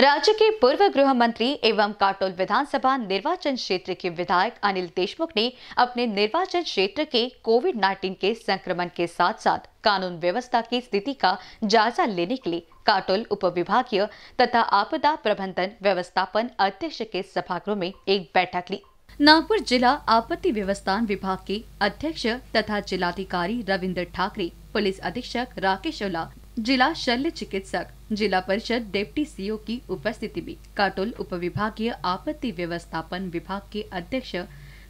राज्य के पूर्व गृह मंत्री एवं काटोल विधानसभा निर्वाचन क्षेत्र के विधायक अनिल देशमुख ने अपने निर्वाचन क्षेत्र के कोविड 19 के संक्रमण के साथ साथ कानून व्यवस्था की स्थिति का जायजा लेने के लिए काटोल उपविभागीय तथा आपदा प्रबंधन व्यवस्थापन अध्यक्ष के सभागृह में एक बैठक ली नागपुर जिला आपत्ति व्यवस्थान विभाग के अध्यक्ष तथा जिलाधिकारी रविन्द्र ठाकरे पुलिस अधीक्षक राकेश ओला जिला शल्य चिकित्सक जिला परिषद डिप्टी सीओ की उपस्थिति में काटोल उपविभागीय आपत्ति व्यवस्थापन विभाग के अध्यक्ष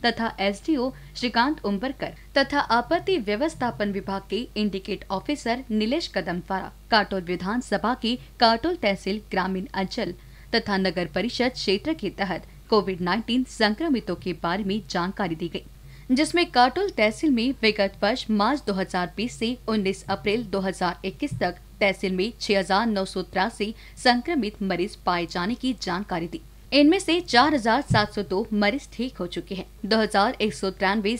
तथा एसडीओ श्रीकांत उम्बरकर तथा आपत्ति व्यवस्थापन विभाग के इंडिकेट ऑफिसर नीलेश कदम द्वारा काटोल विधानसभा की काटोल तहसील ग्रामीण अंचल तथा नगर परिषद क्षेत्र के तहत कोविड 19 संक्रमितों के बारे में जानकारी दी गई जिसमें काटोल तहसील में विगत वर्ष मार्च 2020 से 19 अप्रैल 2021 तक तहसील में छह संक्रमित मरीज पाए जाने की जानकारी दी इनमें से 4,702 मरीज ठीक हो चुके हैं दो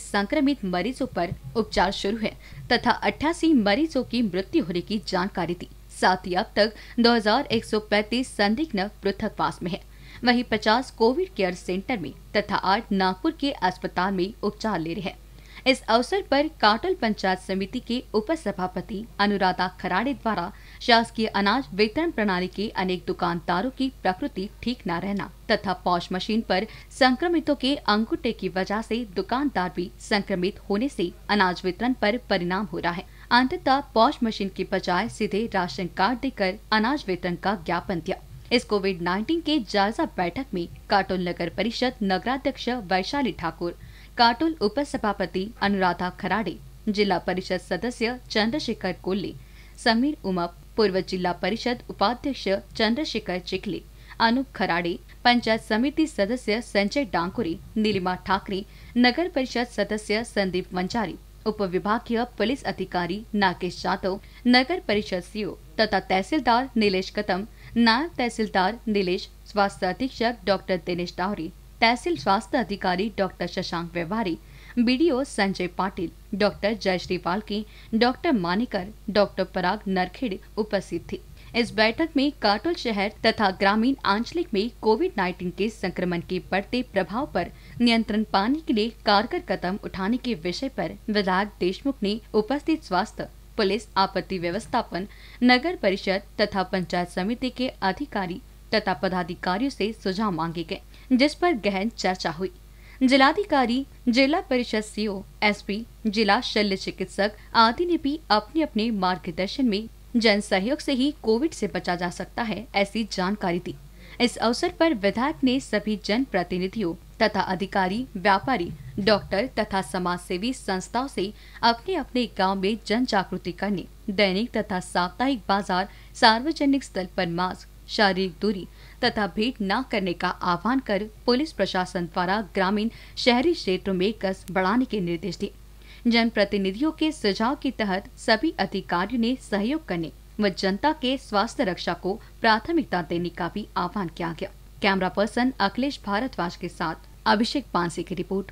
संक्रमित मरीजों पर उपचार शुरू है तथा अट्ठासी मरीजों की मृत्यु होने की जानकारी दी साथ ही अब तक 2,135 संदिग्ध पृथकवास में है वहीं 50 कोविड केयर सेंटर में तथा आठ नागपुर के अस्पताल में उपचार ले रहे हैं इस अवसर पर काटल पंचायत समिति के उप सभापति अनुराधा खराड़े द्वारा शासकीय अनाज वितरण प्रणाली के अनेक दुकानदारों की प्रकृति ठीक न रहना तथा पॉश मशीन पर संक्रमितों के अंकुटे की वजह से दुकानदार भी संक्रमित होने से अनाज वितरण पर परिणाम हो रहा है अंततः पॉश मशीन के बजाय सीधे राशन कार्ड देकर अनाज वितरण का ज्ञापन दिया इस कोविड 19 के जायजा बैठक में काटोल नगर परिषद नगराध्यक्ष वैशाली ठाकुर काटोल उपसभापति अनुराधा खराडे जिला परिषद सदस्य चंद्रशेखर कोल्ले समीर उमप पूर्व जिला परिषद उपाध्यक्ष चंद्रशेखर चिखले अनुप खराडे पंचायत समिति सदस्य संजय डांकुरे नीलिमा ठाकरे नगर परिषद सदस्य संदीप मंचारी विभागीय पुलिस अधिकारी नागेश जाधव नगर परिषद सीओ तथा तहसीलदार नीलेश कतम नायब तहसीलदार नीलेश स्वास्थ्य अधीक्षक डॉक्टर दिनेश डावरी तहसील स्वास्थ्य अधिकारी doctor Shashank Vyavahari BDO Sanjay Patil doctor Jayashree Palki doctor मानिकर doctor पराग नरखेड़े उपस्थित थे इस बैठक में काटोल शहर तथा ग्रामीण आंचलिक में कोविड 19 के संक्रमण के बढ़ते प्रभाव पर नियंत्रण पाने के लिए कारगर कदम उठाने के विषय पर विधायक देशमुख ने उपस्थित स्वास्थ्य पुलिस आपत्ति व्यवस्थापन नगर परिषद तथा पंचायत समिति के अधिकारी तथा पदाधिकारियों से सुझाव मांगे गए जिस पर गहन चर्चा हुई जिलाधिकारी जिला परिषद सीओ एसपी जिला शल्य चिकित्सक आदि ने भी अपने अपने मार्गदर्शन में जन सहयोग से ही कोविड से बचा जा सकता है ऐसी जानकारी दी इस अवसर पर विधायक ने सभी जन प्रतिनिधियों तथा अधिकारी व्यापारी डॉक्टर तथा समाज सेवी संस्थाओं से अपने अपने गांव में जन जागृति करने दैनिक तथा साप्ताहिक बाजार सार्वजनिक स्थल पर मास्क शारीरिक दूरी तथा भीड़ न करने का आह्वान कर पुलिस प्रशासन द्वारा ग्रामीण शहरी क्षेत्रों में कस बढ़ाने के निर्देश दिए जनप्रतिनिधियों के सुझाव के तहत सभी अधिकारियों ने सहयोग करने व जनता के स्वास्थ्य रक्षा को प्राथमिकता देने का भी आह्वान किया गया कैमरा पर्सन अखिलेश भारद्वाज के साथ अभिषेक पांसे की रिपोर्ट